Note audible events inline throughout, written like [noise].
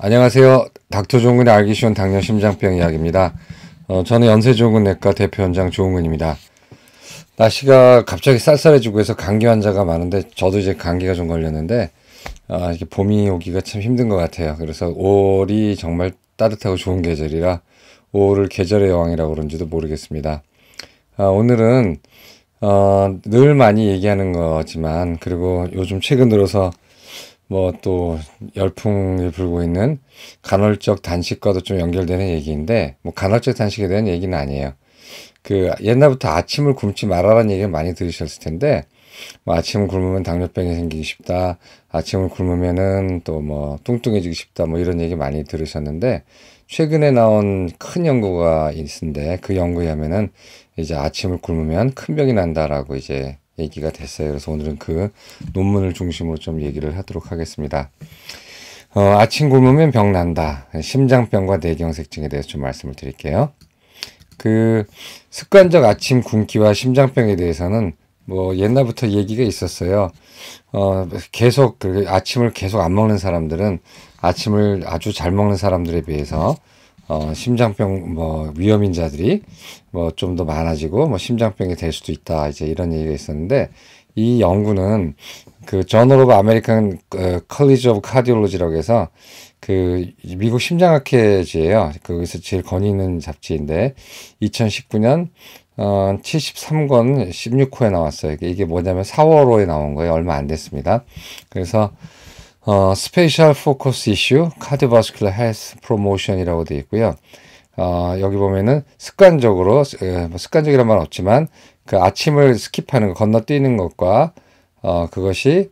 안녕하세요. 닥터종근의 알기 쉬운 당뇨 심장병 이야기입니다. 어, 저는 연세종근내과 대표 원장 조은근입니다. 날씨가 갑자기 쌀쌀해지고 해서 감기 환자가 많은데 저도 이제 감기가 좀 걸렸는데 아, 이게 봄이 오기가 참 힘든 것 같아요. 그래서 5월이 정말 따뜻하고 좋은 계절이라 5월을 계절의 여왕이라고 그런지도 모르겠습니다. 아, 오늘은 어, 늘 많이 얘기하는 거지만 그리고 요즘 최근 들어서 뭐또 열풍이 불고 있는 간헐적 단식과도 좀 연결되는 얘기인데 뭐 간헐적 단식에 대한 얘기는 아니에요. 그 옛날부터 아침을 굶지 말아라는 얘기를 많이 들으셨을 텐데 뭐 아침을 굶으면 당뇨병이 생기기 쉽다. 아침을 굶으면은 또 뭐 뚱뚱해지기 쉽다. 뭐 이런 얘기 많이 들으셨는데 최근에 나온 큰 연구가 있는데 그 연구에 하면은 이제 아침을 굶으면 큰 병이 난다라고 이제 얘기가 됐어요. 그래서 오늘은 그 논문을 중심으로 좀 얘기를 하도록 하겠습니다. 어, 아침 굶으면 병 난다. 심장병과 내경색증에 대해서 좀 말씀을 드릴게요. 그 습관적 아침 굶기와 심장병에 대해서는 뭐 옛날부터 얘기가 있었어요. 어, 계속 그 아침을 계속 안 먹는 사람들은 아침을 아주 잘 먹는 사람들에 비해서 어, 심장병 뭐 위험인자들이 뭐 좀 더 많아지고 뭐 심장병이 될 수도 있다 이제 이런 얘기가 있었는데 이 연구는 그 저널 오브 아메리칸 컬리지 오브 카디올로지라고 해서 그 미국 심장학회지예요. 거기서 제일 권위 있는 잡지인데 2019년 어 73권 16호에 나왔어요. 이게, 이게 뭐냐면 4월호에 나온 거예요. 얼마 안 됐습니다. 그래서 어, 스페셜 포커스 이슈 카드바스큘러 헬스 프로모션이라고 되어 있고요. 어, 여기 보면은 습관적으로 예, 뭐 습관적이란 말은 없지만 그 아침을 스킵하는 거 건너뛰는 것과 어, 그것이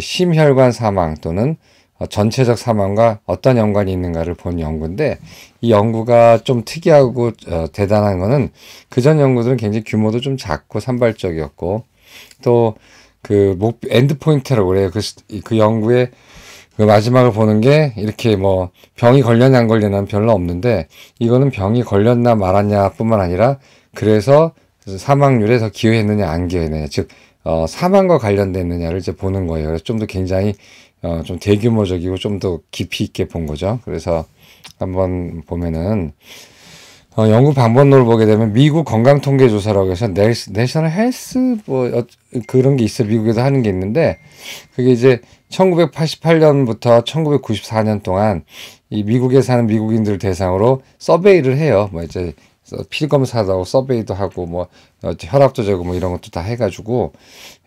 심혈관 사망 또는 어, 전체적 사망과 어떤 연관이 있는가를 본 연구인데 이 연구가 좀 특이하고 어, 대단한 거는 그전 연구들은 굉장히 규모도 좀 작고 산발적이었고 또 그목 엔드포인트라고 그래요. 그, 그 연구의 그 마지막을 보는 게 이렇게 뭐 병이 걸렸냐 안 걸렸냐는 별로 없는데 이거는 병이 걸렸나 말았냐 뿐만 아니라 그래서 사망률에 서 기여했느냐 안 기여했느냐 즉 어, 사망과 관련됐느냐를 이제 보는 거예요. 좀 더 굉장히 어, 좀 대규모적이고 좀 더 깊이 있게 본 거죠. 그래서 한번 보면은 어, 영국 방법론을 보게 되면 미국 건강통계조사라고 해서 내셔널 헬스 뭐 어, 그런 게 있어 미국에도 하는 게 있는데 그게 이제 1988년부터 1994년 동안 이 미국에 사는 미국인들 대상으로 서베이를 해요. 뭐 이제 피검사도 하고 서베이도 하고 뭐 혈압도 재고 뭐 이런 것도 다 해가지고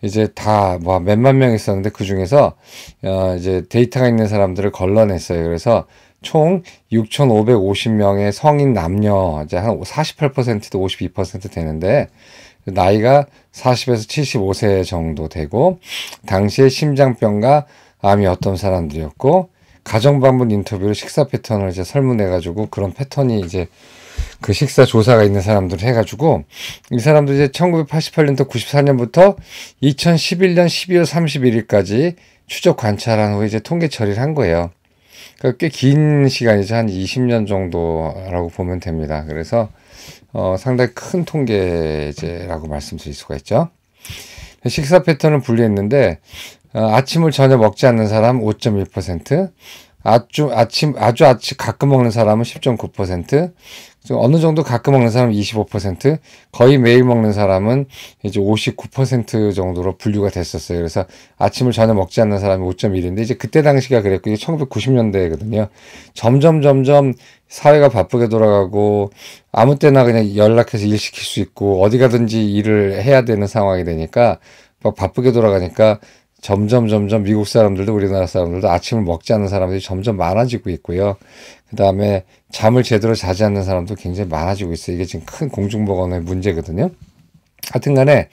이제 다 뭐 몇만 명 있었는데 그 중에서 어 이제 데이터가 있는 사람들을 걸러냈어요. 그래서 총 6,550명의 성인 남녀 이제 한 48%도 52% 되는데 나이가 40에서 75세 정도 되고 당시에 심장병과 암이 어떤 사람들이었고 가정 방문 인터뷰로 식사 패턴을 이제 설문해 가지고 그런 패턴이 이제 그 식사 조사가 있는 사람들을 해가지고 이 사람들 이제 1988년부터 94년부터 2011년 12월 31일까지 추적 관찰한 후에 이제 통계 처리를 한 거예요. 그러니까 꽤긴 시간이죠. 한 20년 정도라고 보면 됩니다. 그래서 어, 상당히 큰 통계제라고 말씀드릴 수가 있죠. 식사 패턴을 분리했는데 어, 아침을 전혀 먹지 않는 사람 5.1%, 아주 아침 아주 아침 가끔 먹는 사람은 10.9%, 어느 정도 가끔 먹는 사람은 25%, 거의 매일 먹는 사람은 이제 59% 정도로 분류가 됐었어요. 그래서 아침을 전혀 먹지 않는 사람이 5.1인데 이제 그때 당시가 그랬고 이게 1990년대거든요. 점점 점점 사회가 바쁘게 돌아가고 아무 때나 그냥 연락해서 일 시킬 수 있고 어디 가든지 일을 해야 되는 상황이 되니까 막 바쁘게 돌아가니까 점점 점점 미국 사람들도 우리나라 사람들도 아침을 먹지 않는 사람들이 점점 많아지고 있고요. 그 다음에 잠을 제대로 자지 않는 사람도 굉장히 많아지고 있어요. 이게 지금 큰 공중보건의 문제거든요. 하여튼 간에,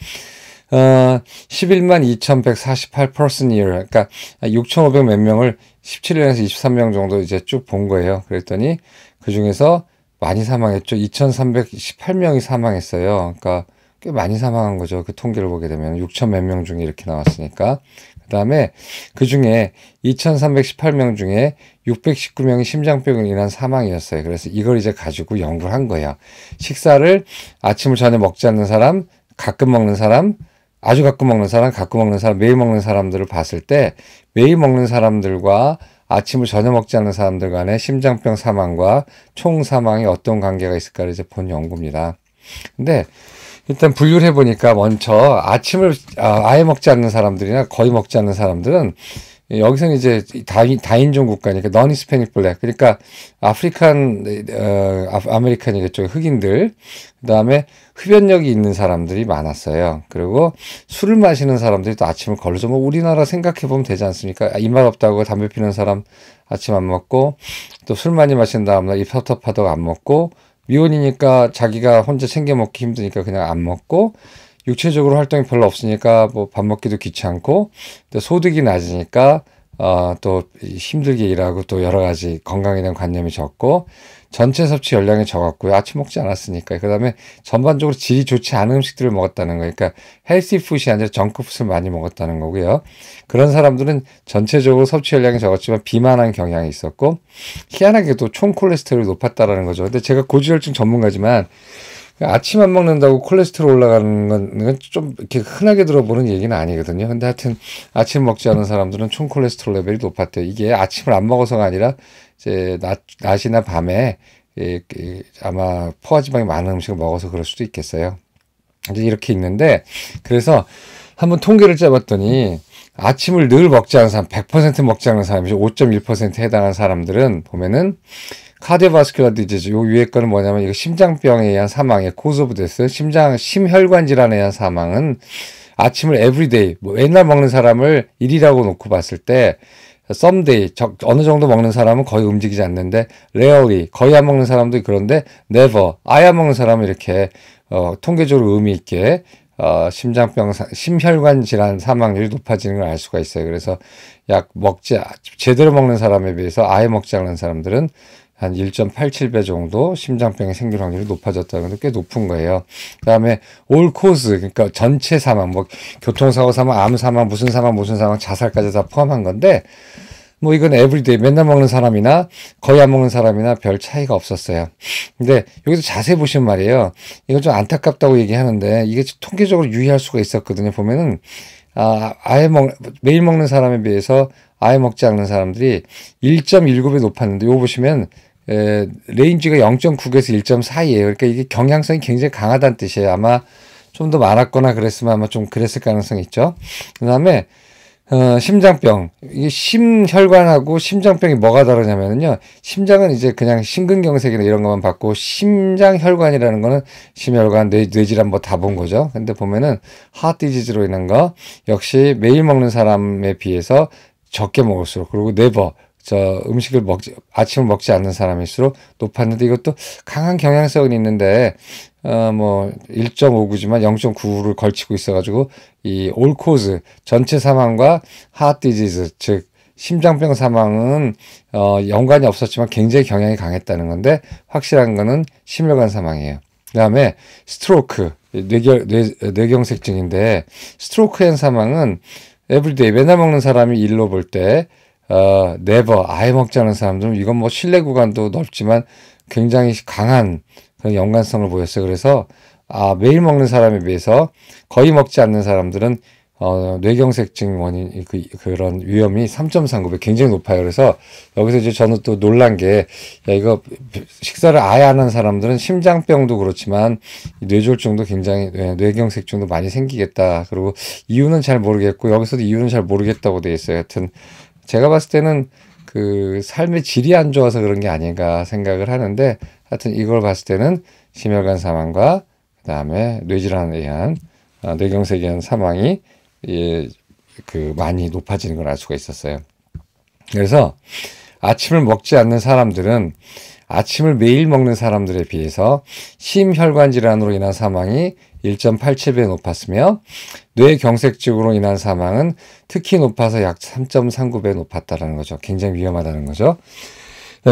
어, 11만 2,148 person year. 그러니까 6,500 몇 명을 17년에서 23명 정도 이제 쭉 본 거예요. 그랬더니 그 중에서 많이 사망했죠. 2,318명이 사망했어요. 그러니까 꽤 많이 사망한 거죠. 그 통계를 보게 되면 6천 몇 명 중에 이렇게 나왔으니까. 그 다음에 그 중에 2,318명 중에 619명이 심장병으로 인한 사망이었어요. 그래서 이걸 이제 가지고 연구를 한 거야. 식사를 아침을 전혀 먹지 않는 사람, 가끔 먹는 사람, 아주 가끔 먹는 사람, 가끔 먹는 사람, 매일 먹는 사람들을 봤을 때 매일 먹는 사람들과 아침을 전혀 먹지 않는 사람들 간의 심장병 사망과 총 사망이 어떤 관계가 있을까를 이제 본 연구입니다. 근데 일단 분류를 해보니까 먼저 아침을 아, 아예 먹지 않는 사람들이나 거의 먹지 않는 사람들은 여기서는 이제 다인, 다인종 국가니까 넌 히스패닉 블랙 그러니까 아프리칸 어, 아메리칸이겠죠 흑인들 그다음에 흡연력이 있는 사람들이 많았어요 그리고 술을 마시는 사람들이 또 아침을 걸러서 뭐 우리나라 생각해 보면 되지 않습니까 아, 입맛 없다고 담배 피는 사람 아침 안 먹고 또 술 많이 마신 다음날 입 텁텁하다고 안 먹고 미혼이니까 자기가 혼자 챙겨 먹기 힘드니까 그냥 안 먹고 육체적으로 활동이 별로 없으니까 뭐 밥 먹기도 귀찮고 또 소득이 낮으니까 어, 또 힘들게 일하고 또 여러 가지 건강에 대한 관념이 적고 전체 섭취 열량이 적었고요. 아침 먹지 않았으니까. 그 다음에 전반적으로 질이 좋지 않은 음식들을 먹었다는 거예요. 그러니까 헬시 푸시 아니라 정크 푸스를 많이 먹었다는 거고요. 그런 사람들은 전체적으로 섭취 열량이 적었지만 비만한 경향이 있었고 희한하게도 총 콜레스테롤이 높았다라는 거죠. 근데 제가 고지혈증 전문가지만 아침 안 먹는다고 콜레스테롤 올라가는 건 좀 이렇게 흔하게 들어보는 얘기는 아니거든요. 근데 하여튼 아침 먹지 않은 사람들은 총 콜레스테롤 레벨이 높았대요. 이게 아침을 안 먹어서가 아니라 이제 낮, 낮이나 밤에 이, 예, 아마 포화지방이 많은 음식을 먹어서 그럴 수도 있겠어요. 이제 이렇게 있는데 그래서 한번 통계를 짜봤더니 아침을 늘 먹지 않은 사람, 100% 먹지 않은 사람이 5.1%에 해당하는 사람들은 보면은 카디오바스큘라 디지즈 요 위에 거는 뭐냐면 이거 심장병에 의한 사망의 코스오브데스 심장 심혈관 질환에 의한 사망은 아침을 에브리데이 뭐옛날 먹는 사람을 일이라고 놓고 봤을 때 썸데이 어느 정도 먹는 사람은 거의 움직이지 않는데 레어리 거의 안 먹는 사람도 그런데 네버 아예 안 먹는 사람은 이렇게 어, 통계적으로 의미 있게 어, 심장병, 심혈관 질환 사망률이 높아지는 걸 알 수가 있어요. 그래서 약 먹지, 제대로 먹는 사람에 비해서 아예 먹지 않는 사람들은 한 1.87배 정도 심장병의 생길 확률이 높아졌다는 게꽤 높은 거예요. 그다음에 올 코스 그러니까 전체 사망 뭐 교통사고 사망, 암 사망, 무슨 사망, 무슨 사망, 자살까지 다 포함한 건데 뭐 이건 에브리데이 맨날 먹는 사람이나 거의 안 먹는 사람이나 별 차이가 없었어요. 근데 여기서 자세히 보시면 말이에요. 이건 좀 안타깝다고 얘기하는데 이게 통계적으로 유의할 수가 있었거든요. 보면은 아, 아예 먹 매일 먹는 사람에 비해서 아예 먹지 않는 사람들이 1.19배 높았는데 이거 보시면 에, 레인지가 0.9에서 1.4이에요. 그러니까 이게 경향성이 굉장히 강하다는 뜻이에요. 아마 좀 더 많았거나 그랬으면 아마 좀 그랬을 가능성이 있죠. 그 다음에 어, 심장병. 이게 심혈관하고 심장병이 뭐가 다르냐면요. 심장은 이제 그냥 심근경색이나 이런 것만 받고, 심장혈관이라는 거는 심혈관, 뇌, 뇌질환 뭐 다 본 거죠. 근데 보면은 하트디지즈로 인한 거, 역시 매일 먹는 사람에 비해서 적게 먹을수록, 그리고 네버, 저 음식을 먹지 아침을 먹지 않는 사람일수록 높았는데 이것도 강한 경향성은 있는데 어 뭐 1 5구지만 0.9를 걸치고 있어가지고 이 올코즈 전체 사망과 하트디지즈 즉 심장병 사망은 어 연관이 없었지만 굉장히 경향이 강했다는 건데 확실한 거는 심혈관 사망이에요. 그다음에 스트로크 뇌결 뇌, 뇌경색증인데 스트로크 엔 사망은 에브리데이 맨날 먹는 사람이 일로 볼때 어, 네버 아예 먹지 않은 사람들은 이건 뭐 실내 구간도 넓지만 굉장히 강한 그런 연관성을 보였어요. 그래서 아, 매일 먹는 사람에 비해서 거의 먹지 않는 사람들은 어, 뇌경색증 원인 그, 그런 위험이 3.39배 굉장히 높아요. 그래서 여기서 이제 저는 또 놀란 게 야, 이거 식사를 아예 안 하는 사람들은 심장병도 그렇지만 뇌졸중도 굉장히 네, 뇌경색증도 많이 생기겠다. 그리고 이유는 잘 모르겠고 여기서도 이유는 잘 모르겠다고 돼 있어요. 하여튼 제가 봤을 때는 그 삶의 질이 안 좋아서 그런 게 아닌가 생각을 하는데 하여튼 이걸 봤을 때는 심혈관 사망과 그다음에 뇌질환에 의한 어, 뇌경색이한 사망이 예, 그 많이 높아지는 걸 알 수가 있었어요. 그래서 아침을 먹지 않는 사람들은 아침을 매일 먹는 사람들에 비해서 심혈관 질환으로 인한 사망이 1.87배 높았으며 뇌경색증으로 인한 사망은 특히 높아서 약 3.39배 높았다라는 거죠. 굉장히 위험하다는 거죠.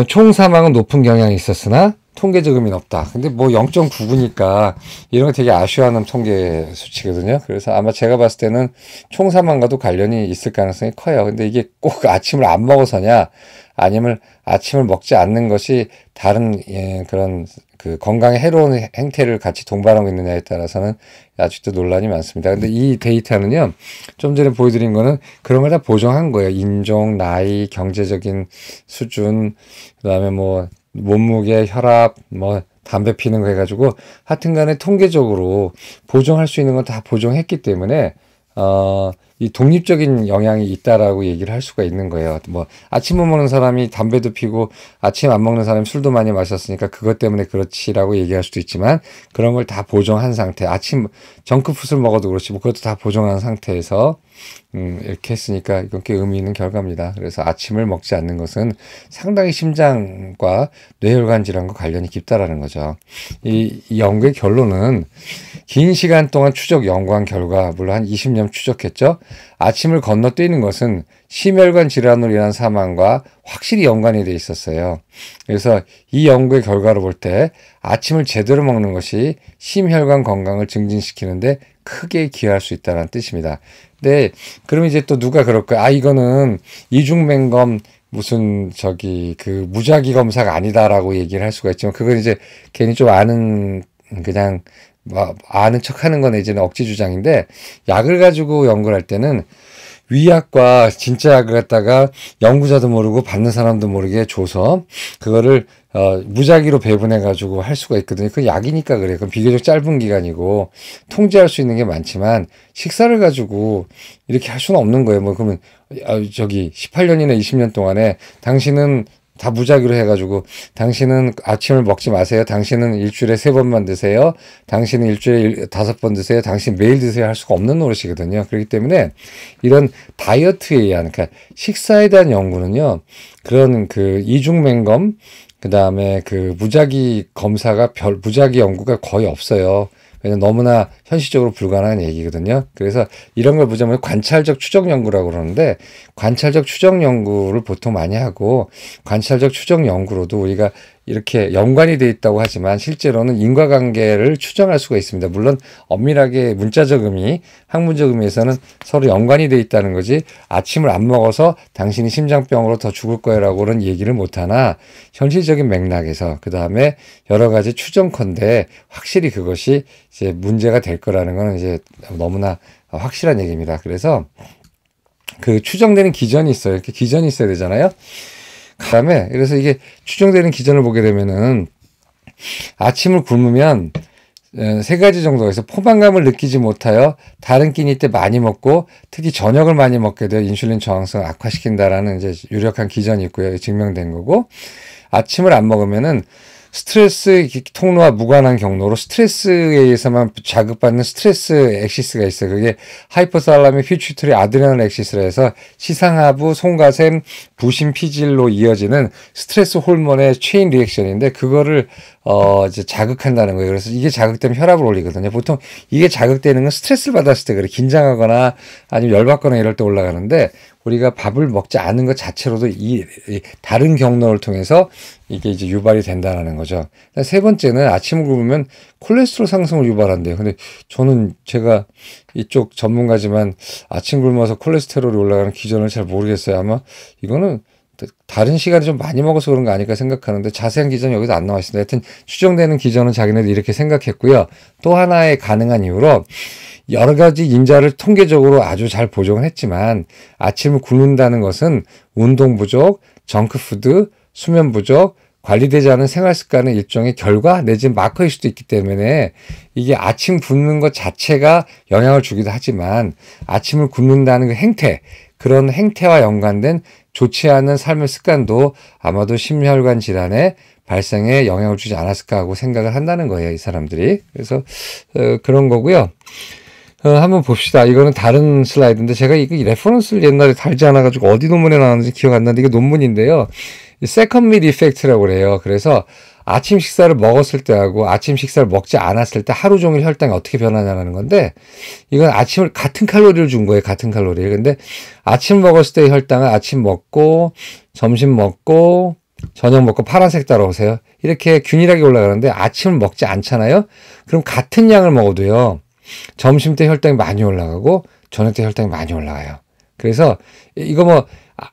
총 사망은 높은 경향이 있었으나 통계 저금이 높다. 근데 뭐 0.99니까 이런 게 되게 아쉬워하는 통계 수치거든요. 그래서 아마 제가 봤을 때는 총사망과도 관련이 있을 가능성이 커요. 근데 이게 꼭 [laughs] 아침을 안 먹어서냐, 아니면 아침을 먹지 않는 것이 다른 예, 그런 그 건강에 해로운 행태를 같이 동반하고 있느냐에 따라서는 아직도 논란이 많습니다. 근데 이 데이터는요, 좀 전에 보여드린 거는 그런 걸 다 보정한 거예요. 인종, 나이, 경제적인 수준, 그 다음에 뭐 몸무게, 혈압, 뭐 담배 피는 거 해가지고 하여튼간에 통계적으로 보정할 수 있는 건 다 보정했기 때문에 어이 독립적인 영향이 있다라고 얘기를 할 수가 있는 거예요. 뭐 아침 못 먹는 사람이 담배도 피고 아침 안 먹는 사람이 술도 많이 마셨으니까 그것 때문에 그렇지라고 얘기할 수도 있지만 그런 걸 다 보정한 상태. 아침 정크푸드를 먹어도 그렇지 뭐 그것도 다 보정한 상태에서 음 이렇게 했으니까 이건 꽤 의미 있는 결과입니다. 그래서 아침을 먹지 않는 것은 상당히 심장과 뇌혈관 질환과 관련이 깊다라는 거죠. 이, 이 연구의 결론은 긴 시간 동안 추적 연구한 결과 물론 한 20년 추적했죠. 아침을 건너뛰는 것은 심혈관 질환으로 인한 사망과 확실히 연관이 돼 있었어요. 그래서 이 연구의 결과로 볼 때 아침을 제대로 먹는 것이 심혈관 건강을 증진시키는데 크게 기여할 수 있다는 뜻입니다. 근 네, 그럼 이제 또 누가 그럴까? 아 이거는 이중맹검 무슨 저기 그 무작위 검사가 아니다라고 얘기를 할 수가 있지만 그건 이제 괜히 좀 아는 그냥 뭐, 아는 척하는 건 이제는 억지 주장인데 약을 가지고 연구할 를 때는 위약과 진짜 약을 갖다가 연구자도 모르고 받는 사람도 모르게 줘서 그거를 어, 무작위로 배분해 가지고 할 수가 있거든요. 그 약이니까 그래. 그럼 비교적 짧은 기간이고 통제할 수 있는 게 많지만 식사를 가지고 이렇게 할 수는 없는 거예요. 뭐 그러면 아, 저기 18년이나 20년 동안에 당신은 다 무작위로 해가지고 당신은 아침을 먹지 마세요. 당신은 일주일에 세 번만 드세요. 당신은 일주일에 다섯 번 드세요. 당신 매일 드세요. 할 수가 없는 노릇이거든요. 그렇기 때문에 이런 다이어트에 의한 그러니까 식사에 대한 연구는요. 그런 그 이중맹검 그 다음에 그 무작위 검사가 별 무작위 연구가 거의 없어요. 왜냐면 너무나 현실적으로 불가능한 얘기거든요. 그래서 이런 걸 보자면 관찰적 추적 연구라고 그러는데 관찰적 추적 연구를 보통 많이 하고 관찰적 추적 연구로도 우리가 이렇게 연관이 돼 있다고 하지만 실제로는 인과관계를 추정할 수가 있습니다. 물론 엄밀하게 문자적 의미, 학문적 의미에서는 서로 연관이 돼 있다는 거지 아침을 안 먹어서 당신이 심장병으로 더 죽을 거야라고는 얘기를 못하나 현실적인 맥락에서 그 다음에 여러 가지 추정컨대 확실히 그것이 이제 문제가 될 거라는 거는 이제 너무나 확실한 얘기입니다. 그래서 그 추정되는 기전이 있어요. 이렇게 기전이 있어야 되잖아요. 그다음에 그래서 이게 추정되는 기전을 보게 되면은 아침을 굶으면 세 가지 정도에서 포만감을 느끼지 못하여 다른 끼니 때 많이 먹고 특히 저녁을 많이 먹게 되어 인슐린 저항성을 악화시킨다라는 이제 유력한 기전이 있고요. 증명된 거고 아침을 안 먹으면은 스트레스 통로와 무관한 경로로 스트레스에 의해서만 자극받는 스트레스 엑시스가 있어요. 그게 하이퍼살라미 휘추트리 아드레날 엑시스라 해서 시상하부, 송가샘, 부심 피질로 이어지는 스트레스 호르몬의 체인 리액션인데 그거를 어 이제 자극한다는 거예요. 그래서 이게 자극되면 혈압을 올리거든요. 보통 이게 자극되는 건 스트레스를 받았을 때 그래 긴장하거나 아니면 열받거나 이럴 때 올라가는데 우리가 밥을 먹지 않은 것 자체로도 이, 이 다른 경로를 통해서 이게 이제 유발이 된다는 거죠. 세 번째는 아침을 굶으면 콜레스테롤 상승을 유발한대요. 근데 저는 제가 이쪽 전문가지만 아침 굶어서 콜레스테롤이 올라가는 기전을 잘 모르겠어요. 아마 이거는 다른 시간에 좀 많이 먹어서 그런 거 아닐까 생각하는데 자세한 기전이 여기서 안 나와 있습니다. 하여튼 추정되는 기전은 자기네들 이렇게 생각했고요. 또 하나의 가능한 이유로 여러 가지 인자를 통계적으로 아주 잘 보정을 했지만 아침을 굶는다는 것은 운동 부족, 정크푸드, 수면 부족, 관리되지 않은 생활 습관의 일종의 결과 내지 마커일 수도 있기 때문에 이게 아침 굶는 것 자체가 영향을 주기도 하지만 아침을 굶는다는 그 행태, 그런 행태와 연관된 좋지 않은 삶의 습관도 아마도 심혈관 질환에 발생에 영향을 주지 않았을까 하고 생각을 한다는 거예요, 이 사람들이. 그래서 어, 그런 거고요. 어, 한번 봅시다. 이거는 다른 슬라이드인데 제가 이 레퍼런스를 옛날에 달지 않아가지고 어디 논문에 나왔는지 기억 안 나는데 이게 논문인데요. 세컨 밀 이펙트라고 그래요. 그래서 아침 식사를 먹었을 때하고 아침 식사를 먹지 않았을 때 하루 종일 혈당이 어떻게 변하냐는 건데 이건 아침을 같은 칼로리를 준 거예요. 같은 칼로리를. 근데 아침 먹었을 때 혈당은 아침 먹고 점심 먹고 저녁 먹고 파란색 따라오세요. 이렇게 균일하게 올라가는데 아침을 먹지 않잖아요. 그럼 같은 양을 먹어도요. 점심 때 혈당이 많이 올라가고 저녁 때 혈당이 많이 올라가요. 그래서 이거 뭐 아,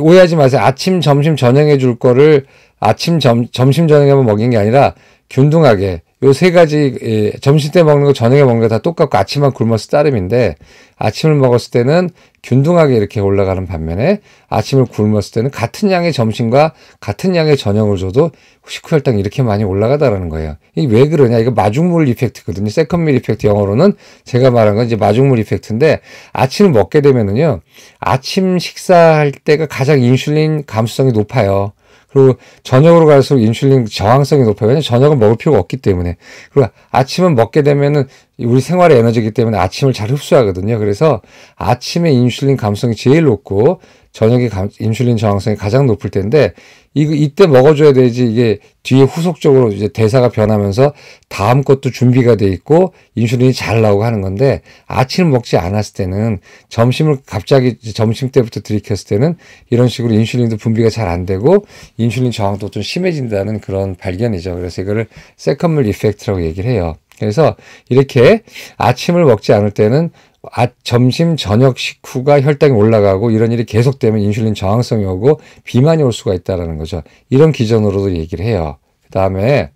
오해하지 마세요. 아침, 점심, 저녁에 줄 거를 아침, 점, 점심, 저녁에만 먹인 게 아니라 균등하게 요세 가지 예, 점심 때 먹는 거 저녁에 먹는 거 다 똑같고 아침만 굶었을 따름인데 아침을 먹었을 때는 균등하게 이렇게 올라가는 반면에 아침을 굶었을 때는 같은 양의 점심과 같은 양의 저녁을 줘도 식후혈당 이렇게 이 많이 올라가다라는 거예요. 이왜 그러냐? 이거 마중물 이펙트거든요. 세컨밀 이펙트 영어로는 제가 말한 건 이제 마중물 이펙트인데 아침을 먹게 되면은요 아침 식사할 때가 가장 인슐린 감수성이 높아요. 그리고 저녁으로 갈수록 인슐린 저항성이 높아요. 왜냐면 저녁은 먹을 필요가 없기 때문에. 그리고 아침은 먹게 되면은 우리 생활의 에너지이기 때문에 아침을 잘 흡수하거든요. 그래서 아침에 인슐린 감성이 제일 높고 저녁에 감, 인슐린 저항성이 가장 높을 텐데 이, 이때 먹어줘야 되지 이게 뒤에 후속적으로 이제 대사가 변하면서 다음 것도 준비가 돼 있고 인슐린이 잘 나오고 하는 건데 아침을 먹지 않았을 때는 점심을 갑자기 점심 때부터 들이켰을 때는 이런 식으로 인슐린도 분비가 잘 안 되고 인슐린 저항도 좀 심해진다는 그런 발견이죠. 그래서 이거를 세컨물 이펙트라고 얘기를 해요. 그래서 이렇게 아침을 먹지 않을 때는 아, 점심, 저녁 식후가 혈당이 올라가고 이런 일이 계속되면 인슐린 저항성이 오고 비만이 올 수가 있다라는 거죠. 이런 기전으로도 얘기를 해요. 그 다음에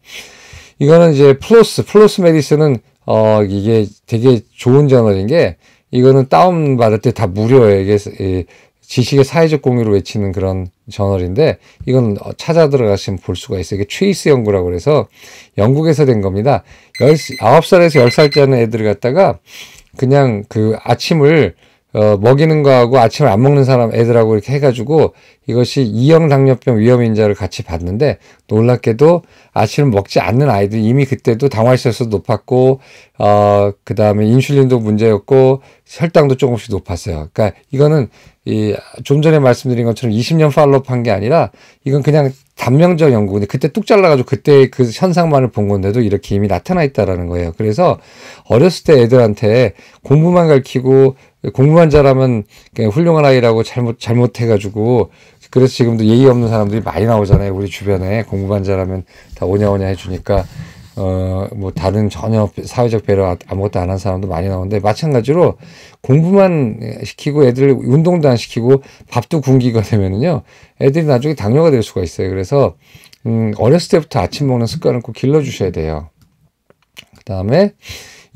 이거는 이제 플러스, 플러스 메디슨은 어, 이게 되게 좋은 저널인 게 이거는 다운받을 때 다 무료예요. 이게 이, 지식의 사회적 공유를 외치는 그런 저널인데 이건 어, 찾아 들어가시면 볼 수가 있어요. 이게 트이스 연구라고 그래서 영국에서 된 겁니다. 열 아홉 살에서 열살짜리 애들을 갖다가 그냥 그 아침을 어, 먹이는 거하고 아침을 안 먹는 사람 애들하고 이렇게 해가지고 이것이 이형 당뇨병 위험 인자를 같이 봤는데 놀랍게도 아침을 먹지 않는 아이들 이미 그때도 당화혈색도 높았고 어 그다음에 인슐린도 문제였고 혈당도 조금씩 높았어요. 그러니까 이거는 이 좀 전에 말씀드린 것처럼 20년 팔로우한 게 아니라 이건 그냥 단명적 연구인데 그때 뚝 잘라가지고 그때 그 현상만을 본 건데도 이렇게 이미 나타나 있다라는 거예요. 그래서 어렸을 때 애들한테 공부만 가르치고 공부만 잘하면 그냥 훌륭한 아이라고 잘못 잘못해가지고 그래서 지금도 예의 없는 사람들이 많이 나오잖아요. 우리 주변에 공부한 자라면 다 오냐오냐 해주니까 어 뭐 다른 전혀 사회적 배려 아, 아무것도 안 한 사람도 많이 나오는데 마찬가지로 공부만 시키고 애들 운동도 안 시키고 밥도 굶기가 되면은요 애들이 나중에 당뇨가 될 수가 있어요. 그래서 음 어렸을 때부터 아침 먹는 습관을 꼭 길러주셔야 돼요. 그 다음에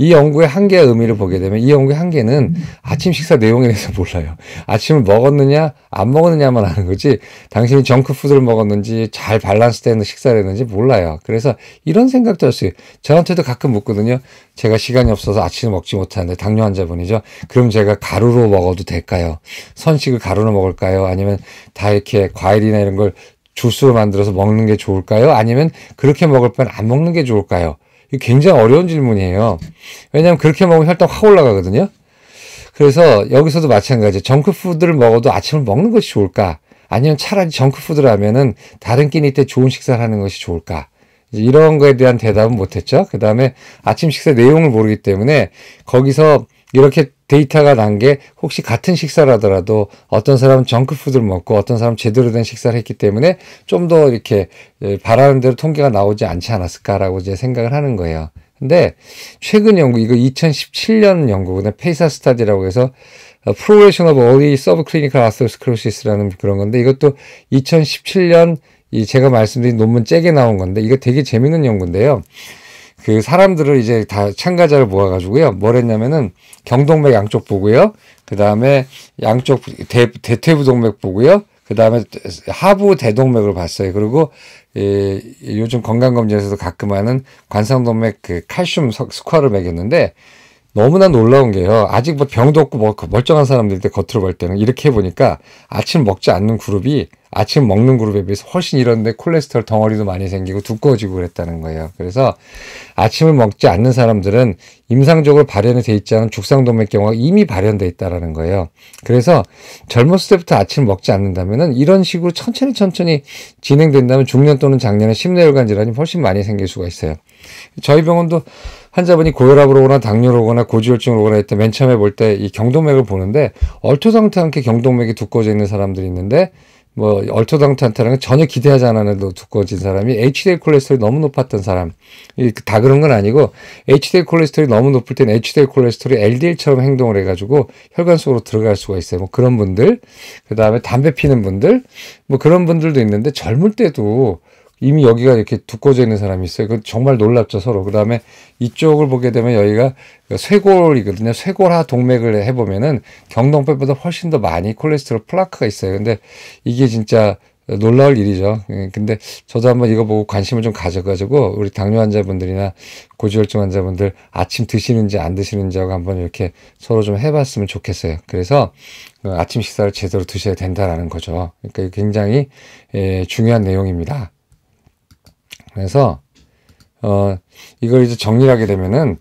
이 연구의 한계의 의미를 보게 되면 이 연구의 한계는 음. 아침 식사 내용에 대해서 몰라요. 아침을 먹었느냐 안 먹었느냐만 하는 거지 당신이 정크푸드를 먹었는지 잘 밸런스된 식사를 했는지 몰라요. 그래서 이런 생각도 할 수 있어요. 저한테도 가끔 묻거든요. 제가 시간이 없어서 아침을 먹지 못하는데 당뇨 환자분이죠. 그럼 제가 가루로 먹어도 될까요? 선식을 가루로 먹을까요? 아니면 다 이렇게 과일이나 이런 걸 주스로 만들어서 먹는 게 좋을까요? 아니면 그렇게 먹을 뻔 안 먹는 게 좋을까요? 굉장히 어려운 질문이에요. 왜냐하면 그렇게 먹으면 혈당 확 올라가거든요. 그래서 여기서도 마찬가지. 정크푸드를 먹어도 아침을 먹는 것이 좋을까? 아니면 차라리 정크푸드라면은 다른 끼니 때 좋은 식사를 하는 것이 좋을까? 이런 거에 대한 대답은 못했죠. 그 다음에 아침 식사 내용을 모르기 때문에 거기서 이렇게 데이터가 난 게 혹시 같은 식사라더라도 어떤 사람은 정크푸드를 먹고 어떤 사람은 제대로 된 식사를 했기 때문에 좀 더 이렇게 예, 바라는 대로 통계가 나오지 않지 않았을까라고 이제 생각을 하는 거예요. 근데 최근 연구 이거 2017년 연구거든요. 페이사 스타디라고 해서 어, 프로레이션 오브 어리 서브 클리니컬 아스로스크로시스라는 그런 건데 이것도 2017년 이 제가 말씀드린 논문 잭에 나온 건데 이거 되게 재밌는 연구인데요. 그 사람들을 이제 다 참가자를 모아가지고요. 뭘 했냐면은 경동맥 양쪽 보고요. 그 다음에 양쪽 대, 대퇴부 동맥 보고요. 그 다음에 하부 대동맥을 봤어요. 그리고 예, 요즘 건강검진에서도 가끔 하는 관상동맥 그 칼슘 스쿼를 매겼는데 너무나 놀라운 게요. 아직 뭐 병도 없고 뭐 멀쩡한 사람들 때 겉으로 볼 때는 이렇게 해보니까 아침 먹지 않는 그룹이 아침 먹는 그룹에 비해서 훨씬 이런데 콜레스테롤 덩어리도 많이 생기고 두꺼워지고 그랬다는 거예요. 그래서 아침을 먹지 않는 사람들은 임상적으로 발현이 돼 있지 않은 죽상동맥경화가 이미 발현돼 있다라는 거예요. 그래서 젊었을 때부터 아침을 먹지 않는다면은 이런 식으로 천천히 천천히 진행된다면 중년 또는 장년에 심뇌혈관 질환이 훨씬 많이 생길 수가 있어요. 저희 병원도 환자분이 고혈압으로 오거나 당뇨로 오거나 고지혈증으로 오거나 했때 맨 처음에 볼 때 이 경동맥을 보는데 얼토당토않게 경동맥이 두꺼워져 있는 사람들이 있는데 뭐 얼토당토않다는 건 전혀 기대하지 않아도 두꺼워진 사람이 HDL 콜레스테롤이 너무 높았던 사람 다 그런 건 아니고 HDL 콜레스테롤이 너무 높을 땐 HDL 콜레스테롤이 LDL처럼 행동을 해가지고 혈관 속으로 들어갈 수가 있어요. 뭐 그런 분들 그 다음에 담배 피는 분들 뭐 그런 분들도 있는데 젊을 때도 이미 여기가 이렇게 두꺼워져 있는 사람이 있어요. 그 정말 놀랍죠, 서로. 그 다음에 이쪽을 보게 되면 여기가 쇄골이거든요. 쇄골하 동맥을 해보면은 경동뼈보다 훨씬 더 많이 콜레스테롤 플라크가 있어요. 근데 이게 진짜 놀라울 일이죠. 예, 근데 저도 한번 이거 보고 관심을 좀 가져가지고 우리 당뇨 환자분들이나 고지혈증 환자분들 아침 드시는지 안 드시는지하고 한번 이렇게 서로 좀 해봤으면 좋겠어요. 그래서 그 아침 식사를 제대로 드셔야 된다라는 거죠. 그러니까 굉장히 예, 중요한 내용입니다. 그래서 어 이걸 이제 정리하게 되면은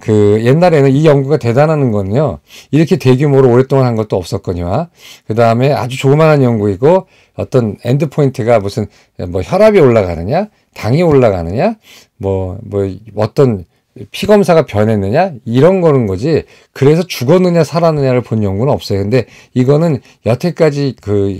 그 옛날에는 이 연구가 대단한 건요 이렇게 대규모로 오랫동안 한 것도 없었거니와 그 다음에 아주 조그만한 연구이고 어떤 엔드 포인트가 무슨 뭐 혈압이 올라가느냐 당이 올라가느냐 뭐뭐 뭐, 뭐 어떤 피검사가 변했느냐 이런 거는 거지 그래서 죽었느냐 살았느냐를 본 연구는 없어요 근데 이거는 여태까지 그,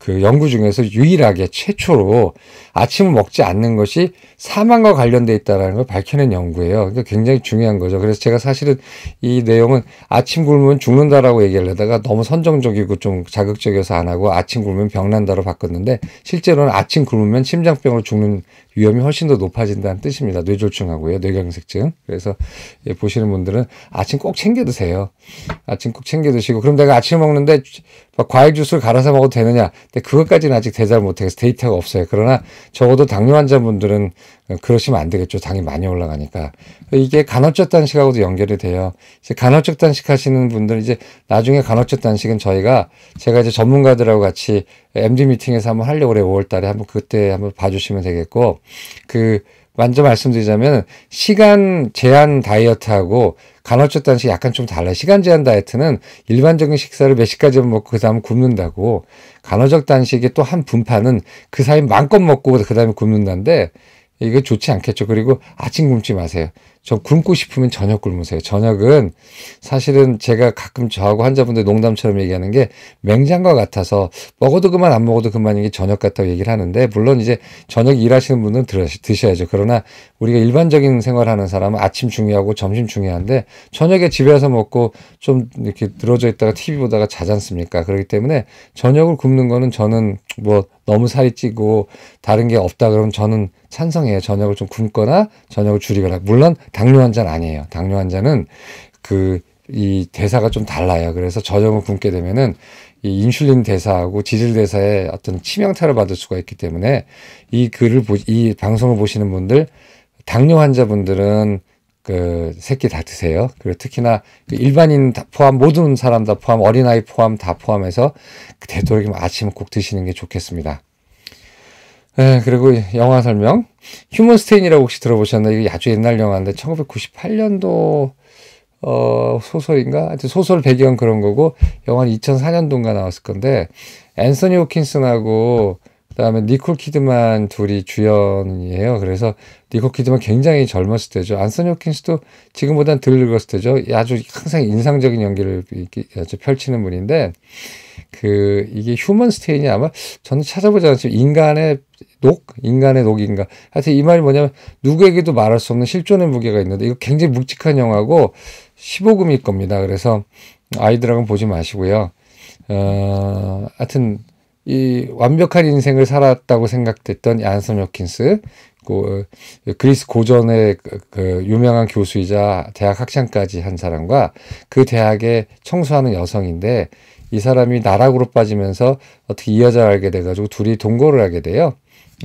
그 연구 중에서 유일하게 최초로 아침을 먹지 않는 것이 사망과 관련돼 있다는 걸 밝혀낸 연구예요 그러니까 굉장히 중요한 거죠 그래서 제가 사실은 이 내용은 아침 굶으면 죽는다라고 얘기를 하다가 너무 선정적이고 좀 자극적이어서 안 하고 아침 굶으면 병난다로 바꿨는데 실제로는 아침 굶으면 심장병으로 죽는 위험이 훨씬 더 높아진다는 뜻입니다. 뇌졸중하고요. 뇌경색증. 그래서 예, 보시는 분들은 아침 꼭 챙겨 드세요. 아침 꼭 챙겨 드시고 그럼 내가 아침 먹는데 과일 주스를 갈아서 먹어도 되느냐? 근데 그것까지는 아직 대답을 못해서 데이터가 없어요. 그러나 적어도 당뇨 환자분들은 그러시면 안 되겠죠. 당이 많이 올라가니까 이게 간헐적 단식하고도 연결이 돼요. 이제 간헐적 단식 하시는 분들 은 이제 나중에 간헐적 단식은 저희가 제가 이제 전문가들하고 같이 MD 미팅에서 한번 하려고 그래 5월달에 한번 그때 한번 봐주시면 되겠고 그 먼저 말씀드리자면 시간 제한 다이어트하고 간헐적 단식 약간 좀 달라. 시간 제한 다이어트는 일반적인 식사를 몇 시까지 먹고 그 다음 에 굶는다고 간헐적 단식의 또 한 분파는 그 사이 마음껏 먹고 그 다음에 굶는다는데 이거 좋지 않겠죠. 그리고 아침 굶지 마세요. 저 굶고 싶으면 저녁 굶으세요. 저녁은 사실은 제가 가끔 저하고 환자분들 농담처럼 얘기하는 게 맹장과 같아서 먹어도 그만 안 먹어도 그만인 게 저녁 같다고 얘기를 하는데 물론 이제 저녁 일하시는 분은 드셔야죠. 그러나 우리가 일반적인 생활하는 사람은 아침 중요하고 점심 중요한데 저녁에 집에 서 먹고 좀 이렇게 늘어져 있다가 TV 보다가 자지 않습니까? 그렇기 때문에 저녁을 굶는 거는 저는 뭐 너무 살이 찌고 다른 게 없다 그러면 저는 찬성해요. 저녁을 좀 굶거나 저녁을 줄이거나. 물론 당뇨 환자는 아니에요. 당뇨 환자는 그 이 대사가 좀 달라요. 그래서 저녁을 굶게 되면은 이 인슐린 대사하고 지질 대사에 어떤 치명타를 받을 수가 있기 때문에 이 글을 보, 이 방송을 보시는 분들 당뇨 환자분들은 그 새끼 다 드세요. 그리고 특히나 그 일반인 다 포함 모든 사람 다 포함 어린아이 포함 다 포함해서 되도록이면 뭐 아침 꼭 드시는 게 좋겠습니다. 예, 그리고 영화 설명. 휴먼 스테인이라고 혹시 들어보셨나요? 아주 옛날 영화인데 1998년도 어, 소설인가? 하여튼 소설 배경 그런 거고 영화는 2004년도인가 나왔을 건데 앤서니 호킨슨하고 그다음에 니콜 키드만 둘이 주연이에요. 그래서 니콜 키드만 굉장히 젊었을 때죠. 안서니 호킨스도 지금보단 덜 늙었을 때죠. 아주 항상 인상적인 연기를 아주 펼치는 분인데 그 이게 휴먼 스테인이 아마 저는 찾아보지 않았지만 인간의 녹 인간의 녹인가 하여튼 이 말이 뭐냐면 누구에게도 말할 수 없는 실존의 무게가 있는데 이거 굉장히 묵직한 영화고 15금일 겁니다. 그래서 아이들하고 보지 마시고요. 어, 하여튼 이 완벽한 인생을 살았다고 생각됐던 얀섬 여킨스, 그 그리스 고전의 그, 그 유명한 교수이자 대학 학장까지 한 사람과 그 대학에 청소하는 여성인데 이 사람이 나락으로 빠지면서 어떻게 이 여자를 알게 돼가지고 둘이 동거를 하게 돼요.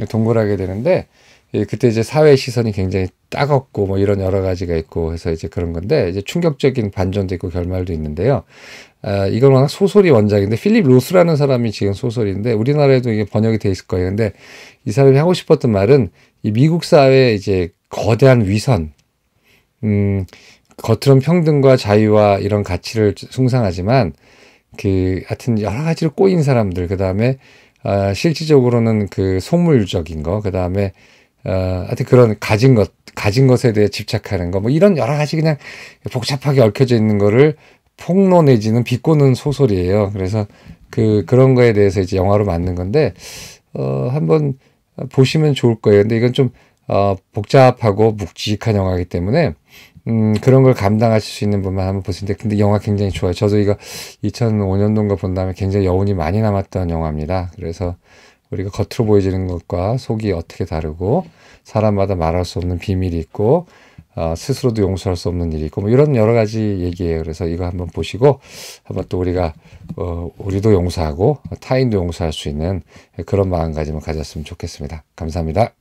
동거를 하게 되는데 예, 그때 이제 사회 시선이 굉장히 따갑고 뭐 이런 여러 가지가 있고 해서 이제 그런 건데 이제 충격적인 반전도 있고 결말도 있는데요. 아, 이건 워낙 소설이 원작인데 필립 로스라는 사람이 지금 소설인데 우리나라에도 이게 번역이 돼 있을 거예요. 근데 이 사람이 하고 싶었던 말은 이 미국 사회의 이제 거대한 위선, 음, 겉으론 평등과 자유와 이런 가치를 숭상하지만 그 하여튼 여러 가지로 꼬인 사람들 그 다음에 아, 실질적으로는 그 소물적인 거, 그 다음에 어, 하여튼 그런 가진 것, 가진 것에 대해 집착하는 거, 뭐 이런 여러 가지 그냥 복잡하게 얽혀져 있는 거를 폭로 내지는 비꼬는 소설이에요. 그래서 그, 그런 거에 대해서 이제 영화로 만든 건데, 어, 한번 보시면 좋을 거예요. 근데 이건 좀, 어, 복잡하고 묵직한 영화이기 때문에, 음, 그런 걸 감당하실 수 있는 분만 한번 보시는데, 근데 영화 굉장히 좋아요. 저도 이거 2005년도인가 본 다음에 굉장히 여운이 많이 남았던 영화입니다. 그래서, 우리가 겉으로 보여지는 것과 속이 어떻게 다르고 사람마다 말할 수 없는 비밀이 있고 어, 스스로도 용서할 수 없는 일이 있고 뭐 이런 여러 가지 얘기예요. 그래서 이거 한번 보시고 한번 또 우리가 어, 우리도 용서하고 타인도 용서할 수 있는 그런 마음가짐을 가졌으면 좋겠습니다. 감사합니다.